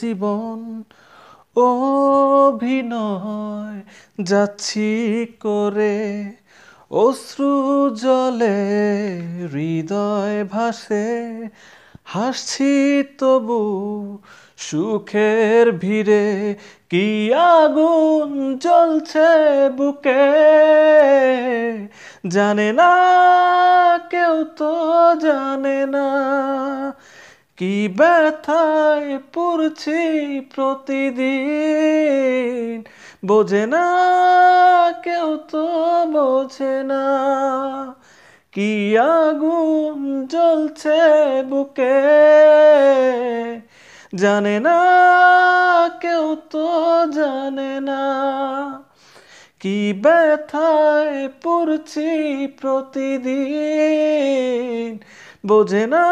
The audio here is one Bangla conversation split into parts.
জীবন অভিনয় যাচ্ছি করে অশ্রু জলে হৃদয় ভাসে হাসছি তবু সুখের ভিড়ে কি আগুন জ্বলছে বুকে জানে না কেউ তো জানে না কি ব্যথায় পড়ছি প্রতিদিন বোঝে না কেউ তো বোঝে না কি আগুন জ্বলছে বুকে জানে না কেউ তো জানে না কি ব্যথায় পড়ছি প্রতিদিন বোঝে না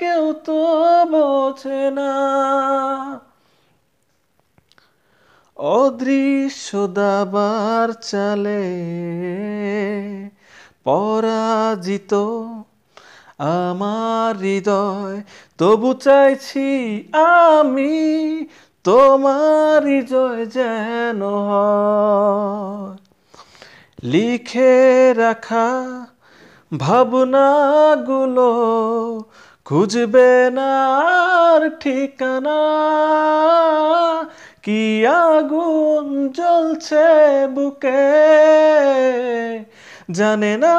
কেউ তো বোঝে না অদৃশ্য দাবার চালে পরাজিত আমার হৃদয় তবু চাইছি আমি তোমার জয় যেন লিখে রাখা ভাবনাগুলো খুঁজবে না আর ঠিকানা কি আগুন জ্বলছে বুকে জানে না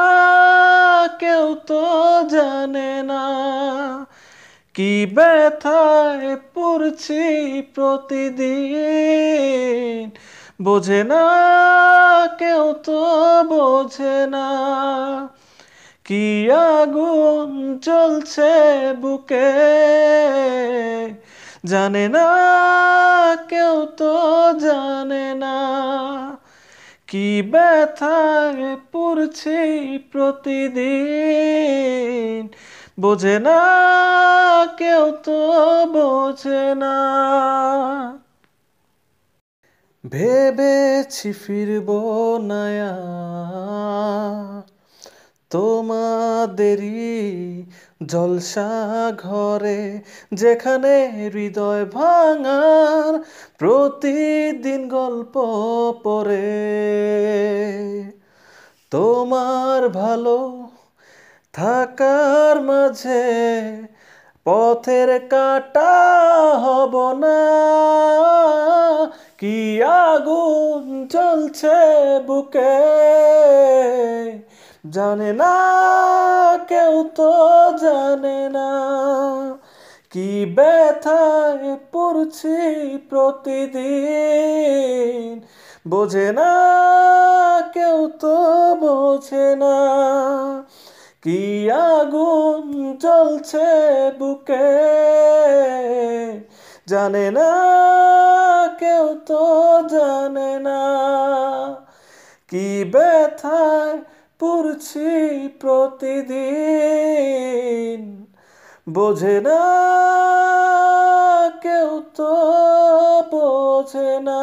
কেউ তো জানে না কি ব্যথায় পড়ছি প্রতিদিন বোঝে না কেউ তো বোঝে না কি আগুন চলছে বুকে জানে না কেউ তো জানে না কি ব্যথায় পড়ছি প্রতিদিন বোঝে না কেউ তো বোঝে না ভেবেছি ফিরব নয়া তোমাদেরই জলসা ঘরে যেখানে হৃদয় ভাঙার প্রতিদিন গল্প পরে তোমার ভালো থাকার মাঝে পথের কাটা হব না কি আগুন চলছে বুকে জানে না কেউ তো জানে না কি ব্যথায় পড়ছি প্রতিদিন বোঝে না কেউ তো বোঝে না কি আগুন জ্বলছে বুকে জানে না কেউ তো জানে না কি ব্যথায় চলছি প্রতিদিন বোঝে না কেউ তো বোঝে না